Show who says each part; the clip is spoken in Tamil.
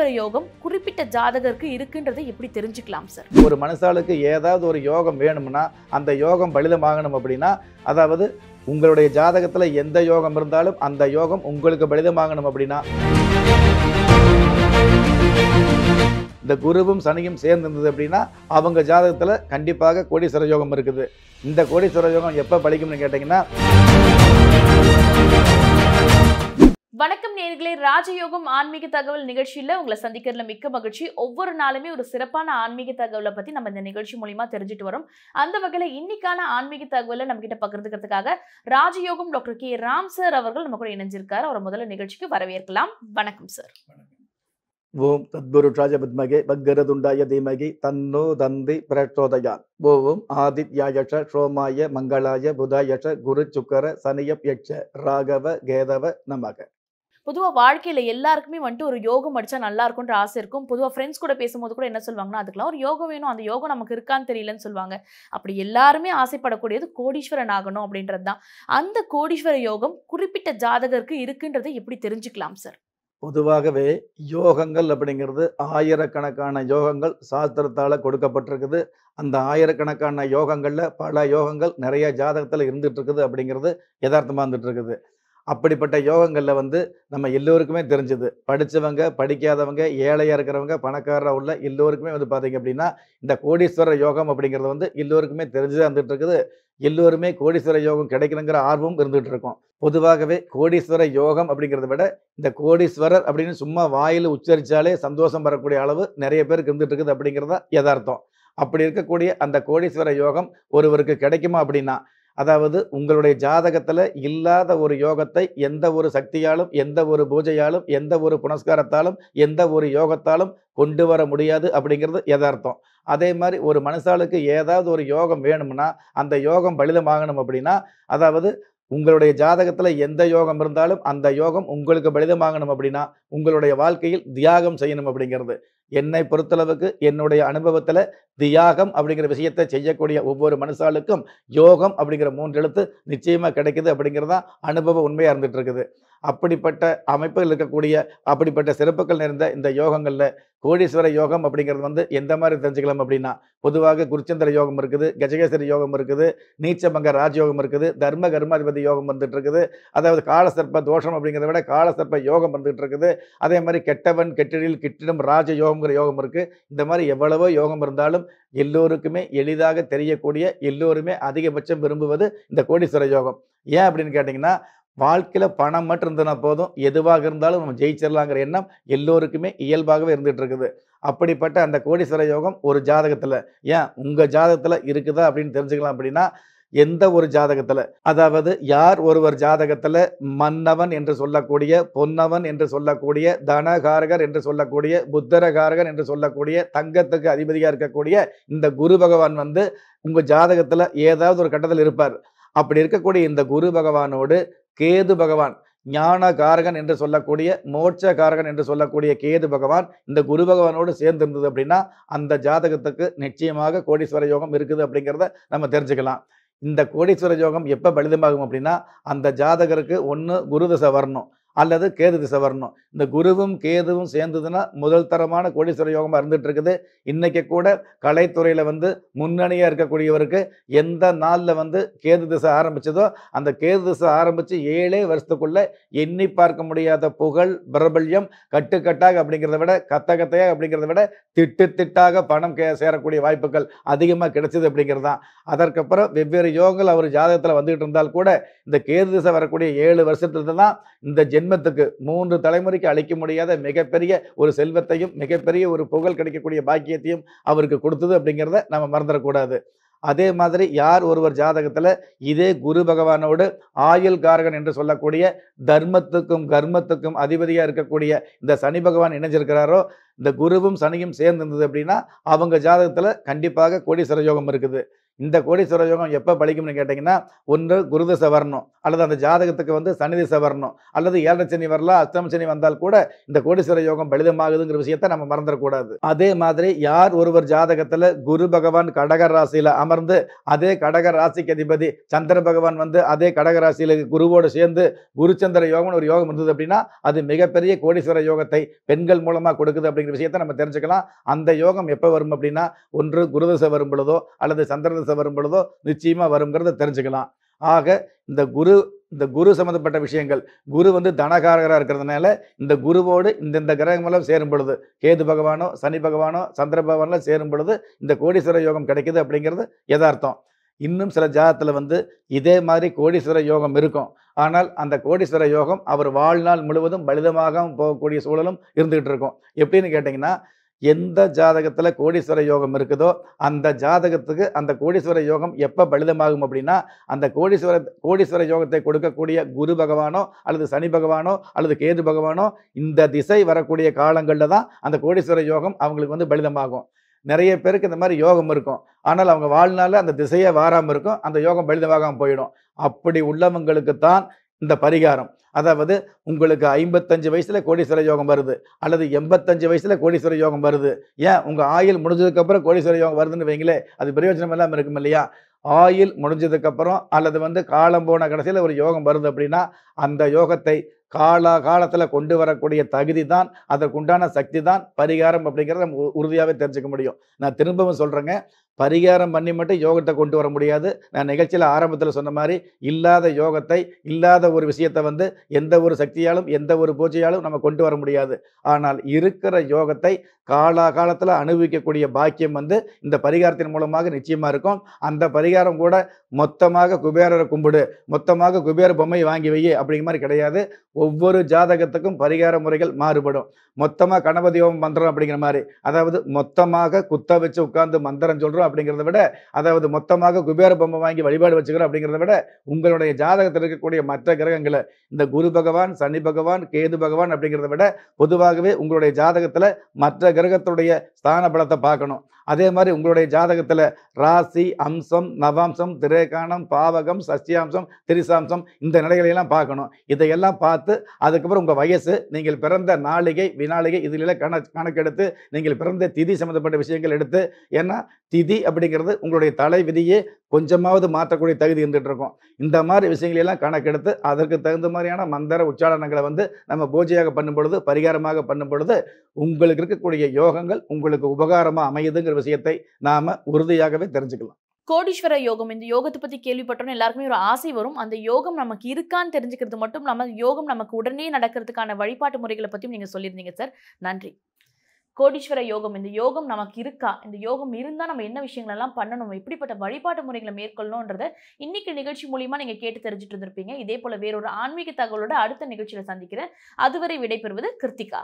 Speaker 1: ஈஸ்வர யோகம் குறிப்பிட்ட ஜாதகருக்கு இருக்குன்றதை எப்படி தெரிஞ்சுக்கலாம் சார்
Speaker 2: ஒரு மனசாளுக்கு ஏதாவது ஒரு யோகம் வேணும்னா அந்த யோகம் பலிதமாகணும் அப்படின்னா அதாவது உங்களுடைய ஜாதகத்தில் எந்த யோகம் இருந்தாலும் அந்த யோகம் உங்களுக்கு பலிதமாகணும் அப்படின்னா இந்த குருவும் சனியும் சேர்ந்திருந்தது அப்படின்னா அவங்க ஜாதகத்தில் கண்டிப்பாக கோடீஸ்வர யோகம் இருக்குது இந்த கோடீஸ்வர யோகம் எப்போ பலிக்கும்னு கேட்டிங்கன்னா
Speaker 1: வணக்கம் நேர்களே ராஜயோகம் ஆன்மீக தகவல் நிகழ்ச்சியில் உங்களை சந்திக்கிறதுல மிக்க மகிழ்ச்சி ஒவ்வொரு நாளுமே ஒரு சிறப்பான ஆன்மீக தகவலை பற்றி நம்ம இந்த நிகழ்ச்சி மூலிமா தெரிஞ்சுட்டு வரோம் அந்த வகையில் இன்னைக்கான ஆன்மீக தகவலை நம்ம கிட்ட பகிர்ந்துக்கிறதுக்காக ராஜயோகம் டாக்டர் கே ராம் சார் அவர்கள் நம்ம கூட இணைஞ்சிருக்காரு அவர் முதல்ல நிகழ்ச்சிக்கு வரவேற்கலாம் வணக்கம் சார்
Speaker 2: ஓம் தத்குரு ராஜபத்மகே பக்கரதுண்டாய தீமகி தன்னோ தந்தி பிரச்சோதயான் ஓம் ஆதித்யாயஷ சோமாய மங்களாய புதாயஷ குரு சுக்கர சனியப் யட்ச ராகவ கேதவ நமக
Speaker 1: பொதுவாக வாழ்க்கையில் எல்லாருக்குமே வந்துட்டு ஒரு யோகம் அடித்தா நல்லா இருக்கும்ன்ற ஆசை இருக்கும் பொதுவாக ஃப்ரெண்ட்ஸ் கூட பேசும்போது கூட என்ன சொல்லுவாங்கன்னா அதுக்கெல்லாம் ஒரு யோகம் வேணும் அந்த யோகம் நமக்கு இருக்கான்னு தெரியலன்னு சொல்லுவாங்க அப்படி எல்லாருமே ஆசைப்படக்கூடியது கோடீஸ்வரன் ஆகணும் அப்படின்றது தான் அந்த கோடீஸ்வர யோகம் குறிப்பிட்ட ஜாதகருக்கு இருக்குன்றதை எப்படி தெரிஞ்சுக்கலாம் சார்
Speaker 2: பொதுவாகவே யோகங்கள் அப்படிங்கிறது ஆயிரக்கணக்கான யோகங்கள் சாஸ்திரத்தால் கொடுக்கப்பட்டிருக்குது அந்த ஆயிரக்கணக்கான யோகங்களில் பல யோகங்கள் நிறைய ஜாதகத்தில் இருந்துகிட்ருக்குது அப்படிங்கிறது யதார்த்தமாக இருந்துகிட்ருக்குது அப்படிப்பட்ட யோகங்களில் வந்து நம்ம எல்லோருக்குமே தெரிஞ்சது படித்தவங்க படிக்காதவங்க ஏழையாக இருக்கிறவங்க பணக்காரராக உள்ள எல்லோருக்குமே வந்து பார்த்தீங்க அப்படின்னா இந்த கோடீஸ்வர யோகம் அப்படிங்கிறது வந்து எல்லோருக்குமே தெரிஞ்சதாக இருந்துகிட்டு இருக்குது எல்லோருமே கோடீஸ்வர யோகம் கிடைக்கணுங்கிற ஆர்வம் இருந்துகிட்டு இருக்கோம் பொதுவாகவே கோடீஸ்வர யோகம் அப்படிங்கிறத விட இந்த கோடீஸ்வரர் அப்படின்னு சும்மா வாயில் உச்சரித்தாலே சந்தோஷம் வரக்கூடிய அளவு நிறைய பேருக்கு இருந்துகிட்டு இருக்குது அப்படிங்கிறத யதார்த்தம் அப்படி இருக்கக்கூடிய அந்த கோடீஸ்வர யோகம் ஒருவருக்கு கிடைக்குமா அப்படின்னா அதாவது உங்களுடைய ஜாதகத்தில் இல்லாத ஒரு யோகத்தை எந்த ஒரு சக்தியாலும் எந்த ஒரு பூஜையாலும் எந்த ஒரு புனஸ்காரத்தாலும் எந்த ஒரு யோகத்தாலும் கொண்டு வர முடியாது அப்படிங்கிறது யதார்த்தம் அதே மாதிரி ஒரு மனுஷாளுக்கு ஏதாவது ஒரு யோகம் வேணும்னா அந்த யோகம் பலிதமாகணும் அப்படின்னா அதாவது உங்களுடைய ஜாதகத்தில் எந்த யோகம் இருந்தாலும் அந்த யோகம் உங்களுக்கு பலிதமாகணும் அப்படின்னா உங்களுடைய வாழ்க்கையில் தியாகம் செய்யணும் அப்படிங்கிறது என்னை பொறுத்தளவுக்கு என்னுடைய அனுபவத்தில் தியாகம் அப்படிங்கிற விஷயத்தை செய்யக்கூடிய ஒவ்வொரு மனுஷாளுக்கும் யோகம் அப்படிங்கிற மூன்று எழுத்து நிச்சயமாக கிடைக்குது அப்படிங்கிறது தான் உண்மையாக இருந்துகிட்டு இருக்குது அப்படிப்பட்ட அமைப்புகள் இருக்கக்கூடிய அப்படிப்பட்ட சிறப்புகள் நிறைந்த இந்த யோகங்களில் கோடீஸ்வர யோகம் அப்படிங்கிறது வந்து எந்த மாதிரி தெரிஞ்சுக்கலாம் அப்படின்னா பொதுவாக குருச்சந்திர யோகம் இருக்குது கஜகேஸ்வரி யோகம் இருக்குது நீச்சமங்க ராஜயோகம் இருக்குது தர்ம கர்மாதிபதி யோகம் வந்துட்டு இருக்குது அதாவது காலசர்ப்ப தோஷம் அப்படிங்கிறத விட காலசர்ப்ப யோகம் வந்துட்டு இருக்குது அதே மாதிரி கெட்டவன் கெட்டிடில் கிட்டிடம் ராஜ யோகங்கிற யோகம் இருக்குது இந்த மாதிரி எவ்வளவோ யோகம் இருந்தாலும் எல்லோருக்குமே எளிதாக தெரியக்கூடிய எல்லோருமே அதிகபட்சம் விரும்புவது இந்த கோடீஸ்வர யோகம் ஏன் அப்படின்னு கேட்டிங்கன்னா வாழ்க்கையில் பணம் மட்டும் இருந்ததுனா போதும் எதுவாக இருந்தாலும் நம்ம ஜெயிச்சிடலாங்கிற எண்ணம் எல்லோருக்குமே இயல்பாகவே இருந்துகிட்டு இருக்குது அப்படிப்பட்ட அந்த கோடீஸ்வர யோகம் ஒரு ஜாதகத்தில் ஏன் உங்கள் ஜாதகத்தில் இருக்குதா அப்படின்னு தெரிஞ்சுக்கலாம் அப்படின்னா எந்த ஒரு ஜாதகத்தில் அதாவது யார் ஒருவர் ஜாதகத்தில் மன்னவன் என்று சொல்லக்கூடிய பொன்னவன் என்று சொல்லக்கூடிய தனகாரகர் என்று சொல்லக்கூடிய புத்தரகாரகர் என்று சொல்லக்கூடிய தங்கத்துக்கு அதிபதியாக இருக்கக்கூடிய இந்த குரு பகவான் வந்து உங்கள் ஜாதகத்தில் ஏதாவது ஒரு கட்டத்தில் இருப்பார் அப்படி இருக்கக்கூடிய இந்த குரு பகவானோடு கேது பகவான் ஞான காரகன் என்று சொல்லக்கூடிய மோட்ச காரகன் என்று சொல்லக்கூடிய கேது பகவான் இந்த குரு பகவானோடு சேர்ந்திருந்தது அப்படின்னா அந்த ஜாதகத்துக்கு நிச்சயமாக கோடீஸ்வர யோகம் இருக்குது அப்படிங்கிறத நம்ம தெரிஞ்சுக்கலாம் இந்த கோடீஸ்வர யோகம் எப்போ பலிதமாகும் அப்படின்னா அந்த ஜாதகருக்கு ஒன்று குரு தசை வரணும் அல்லது கேது திசை வரணும் இந்த குருவும் கேதுவும் சேர்ந்ததுன்னா முதல் தரமான கோடீஸ்வர யோகமாக இருந்துகிட்டு இருக்குது இன்றைக்கி கூட கலைத்துறையில் வந்து முன்னணியாக இருக்கக்கூடியவருக்கு எந்த நாளில் வந்து கேது திசை ஆரம்பித்ததோ அந்த கேது திசை ஆரம்பித்து ஏழே வருஷத்துக்குள்ளே எண்ணி பார்க்க முடியாத புகழ் பிரபல்யம் கட்டுக்கட்டாக அப்படிங்கிறத விட கத்த கத்தையாக அப்படிங்கிறத விட திட்டு திட்டாக பணம் கே சேரக்கூடிய வாய்ப்புகள் அதிகமாக கிடைச்சிது அப்படிங்கிறது தான் அதற்கப்புறம் வெவ்வேறு யோகங்கள் அவர் ஜாதகத்தில் வந்துகிட்டு இருந்தால் கூட இந்த கேது திசை வரக்கூடிய ஏழு வருஷத்துல தான் இந்த ஜெ ஜென்மத்துக்கு மூன்று தலைமுறைக்கு அளிக்க முடியாத மிகப்பெரிய ஒரு செல்வத்தையும் மிகப்பெரிய ஒரு புகழ் கிடைக்கக்கூடிய பாக்கியத்தையும் அவருக்கு கொடுத்தது அப்படிங்கிறத நம்ம மறந்துடக்கூடாது அதே மாதிரி யார் ஒருவர் ஜாதகத்தில் இதே குரு பகவானோடு ஆயுள் காரகன் என்று சொல்லக்கூடிய தர்மத்துக்கும் கர்மத்துக்கும் அதிபதியாக இருக்கக்கூடிய இந்த சனி பகவான் இணைஞ்சிருக்கிறாரோ இந்த குருவும் சனியும் சேர்ந்து இருந்தது அப்படின்னா அவங்க ஜாதகத்தில் கண்டிப்பாக கோடீஸ்வர யோகம் இருக்குது இந்த கோடீஸ்வர யோகம் எப்போ பழிக்கும்னு கேட்டிங்கன்னா ஒன்று குருதிசை வரணும் அல்லது அந்த ஜாதகத்துக்கு வந்து சனிதிசை வரணும் அல்லது ஏழரை சனி வரலாம் அஷ்டம சனி வந்தால் கூட இந்த கோடீஸ்வர யோகம் பலிதமாகுதுங்கிற விஷயத்த நம்ம மறந்துடக்கூடாது அதே மாதிரி யார் ஒருவர் ஜாதகத்தில் குரு பகவான் கடக ராசியில் அமர்ந்து அதே கடக ராசிக்கு அதிபதி சந்திர பகவான் வந்து அதே கடக ராசியில் குருவோடு சேர்ந்து குருச்சந்திர யோகம்னு ஒரு யோகம் இருந்தது அப்படின்னா அது மிகப்பெரிய கோடீஸ்வர யோகத்தை பெண்கள் மூலமாக கொடுக்குது அப்படிங்கிற விஷயத்த நம்ம தெரிஞ்சுக்கலாம் அந்த யோகம் எப்போ வரும் அப்படின்னா ஒன்று குருதிசை வரும் பொழுதோ அல்லது சந்திரதிசை தசை வரும் பொழுதோ நிச்சயமாக வருங்கிறத தெரிஞ்சுக்கலாம் ஆக இந்த குரு இந்த குரு சம்மந்தப்பட்ட விஷயங்கள் குரு வந்து தனகாரகராக இருக்கிறதுனால இந்த குருவோடு இந்தந்த கிரகங்களும் சேரும் பொழுது கேது பகவானோ சனி பகவானோ சந்திர பகவானோ சேரும் பொழுது இந்த கோடீஸ்வர யோகம் கிடைக்குது அப்படிங்கிறது யதார்த்தம் இன்னும் சில ஜாதத்தில் வந்து இதே மாதிரி கோடீஸ்வர யோகம் இருக்கும் ஆனால் அந்த கோடீஸ்வர யோகம் அவர் வாழ்நாள் முழுவதும் பலிதமாக போகக்கூடிய சூழலும் இருந்துகிட்டு இருக்கும் எப்படின்னு கேட்டிங்கன்னா எந்த ஜாதகத்தில் கோடீஸ்வர யோகம் இருக்குதோ அந்த ஜாதகத்துக்கு அந்த கோடீஸ்வர யோகம் எப்போ பலிதமாகும் அப்படின்னா அந்த கோடீஸ்வர கோடீஸ்வர யோகத்தை கொடுக்கக்கூடிய குரு பகவானோ அல்லது சனி பகவானோ அல்லது கேது பகவானோ இந்த திசை வரக்கூடிய காலங்களில் தான் அந்த கோடீஸ்வர யோகம் அவங்களுக்கு வந்து பலிதமாகும் நிறைய பேருக்கு இந்த மாதிரி யோகம் இருக்கும் ஆனால் அவங்க வாழ்நாளில் அந்த திசையே வாராமல் இருக்கும் அந்த யோகம் பலிதமாகாமல் போயிடும் அப்படி உள்ளவங்களுக்கு தான் இந்த பரிகாரம் அதாவது உங்களுக்கு ஐம்பத்தஞ்சு வயசில் கோடீஸ்வர யோகம் வருது அல்லது எண்பத்தஞ்சு வயசில் கோடீஸ்வர யோகம் வருது ஏன் உங்கள் ஆயில் முடிஞ்சதுக்கப்புறம் கோடீஸ்வர யோகம் வருதுன்னு வைங்களே அது பிரயோஜனம் எல்லாம் இருக்கும் இல்லையா ஆயில் முடிஞ்சதுக்கப்புறம் அல்லது வந்து காலம் போன கடைசியில் ஒரு யோகம் வருது அப்படின்னா அந்த யோகத்தை காலா காலத்தில் கொண்டு வரக்கூடிய தகுதி தான் அதற்குண்டான சக்தி தான் பரிகாரம் அப்படிங்கிறத நம்ம உறுதியாகவே தெரிஞ்சுக்க முடியும் நான் திரும்பவும் சொல்கிறேங்க பரிகாரம் பண்ணி மட்டும் யோகத்தை கொண்டு வர முடியாது நான் நிகழ்ச்சியில் ஆரம்பத்தில் சொன்ன மாதிரி இல்லாத யோகத்தை இல்லாத ஒரு விஷயத்தை வந்து எந்த ஒரு சக்தியாலும் எந்த ஒரு பூஜையாலும் நம்ம கொண்டு வர முடியாது ஆனால் இருக்கிற யோகத்தை காலாகாலத்தில் அனுபவிக்கக்கூடிய பாக்கியம் வந்து இந்த பரிகாரத்தின் மூலமாக நிச்சயமாக இருக்கும் அந்த பரிகாரம் கூட மொத்தமாக குபேரரை கும்பிடு மொத்தமாக குபேர பொம்மை வாங்கி வை அப்படிங்கிற மாதிரி கிடையாது ஒவ்வொரு ஜாதகத்துக்கும் பரிகார முறைகள் மாறுபடும் மொத்தமாக கணபதி ஓம் மந்திரம் அப்படிங்கிற மாதிரி அதாவது மொத்தமாக குத்த வச்சு உட்கார்ந்து மந்திரம் சொல்கிறோம் அப்படிங்கிறத விட அதாவது மொத்தமாக குபேர பொம்மை வாங்கி வழிபாடு வச்சுக்கிறோம் அப்படிங்கிறத விட உங்களுடைய ஜாதகத்தில் இருக்கக்கூடிய மற்ற கிரகங்களை இந்த குரு பகவான் சனி பகவான் கேது பகவான் அப்படிங்கிறத விட பொதுவாகவே உங்களுடைய ஜாதகத்தில் மற்ற கிரகத்துடைய ஸ்தான பலத்தை பார்க்கணும் அதே மாதிரி உங்களுடைய ஜாதகத்தில் ராசி அம்சம் நவாம்சம் திரேகாணம் பாவகம் சஷ்டியாம்சம் திரிசாம்சம் இந்த நிலைகளையெல்லாம் பார்க்கணும் இதையெல்லாம் பார்த்து அதுக்கப்புறம் உங்கள் வயசு நீங்கள் பிறந்த நாளிகை வினாளிகை இதிலெல்லாம் கண கணக்கெடுத்து நீங்கள் பிறந்த திதி சம்மந்தப்பட்ட விஷயங்கள் எடுத்து ஏன்னா திதி அப்படிங்கிறது உங்களுடைய தலை விதியே கொஞ்சமாவது மாற்றக்கூடிய தகுதி இருந்துகிட்டு இருக்கும் இந்த மாதிரி விஷயங்களெல்லாம் கணக்கெடுத்து அதற்கு தகுந்த மாதிரியான மந்திர உச்சாரணங்களை வந்து நம்ம பூஜையாக பண்ணும் பொழுது பரிகாரமாக பண்ணும் பொழுது உங்களுக்கு இருக்கக்கூடிய யோகங்கள் உங்களுக்கு உபகாரமாக அமையுதுங்கிற விஷயத்தை நாம் உறுதியாகவே தெரிஞ்சுக்கலாம்
Speaker 1: கோடீஸ்வர யோகம் இந்த யோகத்தை பற்றி கேள்விப்பட்டோம் எல்லாருக்குமே ஒரு ஆசை வரும் அந்த யோகம் நமக்கு இருக்கான்னு தெரிஞ்சுக்கிறது மட்டும் நம்ம யோகம் நமக்கு உடனே நடக்கிறதுக்கான வழிபாட்டு முறைகளை பற்றியும் நீங்க சொல்லியிருந்தீங்க சார் நன்றி கோடீஸ்வர யோகம் இந்த யோகம் நமக்கு இருக்கா இந்த யோகம் இருந்தால் நம்ம என்ன விஷயங்கள் எல்லாம் பண்ணணும் எப்படிப்பட்ட வழிபாட்டு முறைகளை மேற்கொள்ளணுன்றத இன்னைக்கு நிகழ்ச்சி மூலியமா நீங்கள் கேட்டு தெரிஞ்சுட்டு இருந்திருப்பீங்க இதே போல் வேறொரு ஆன்மீக தகவலோட
Speaker 2: அடுத்த நிகழ்ச்சியில் சந்திக்கிறேன் அதுவரை விடைபெறுவது கிருத்திகா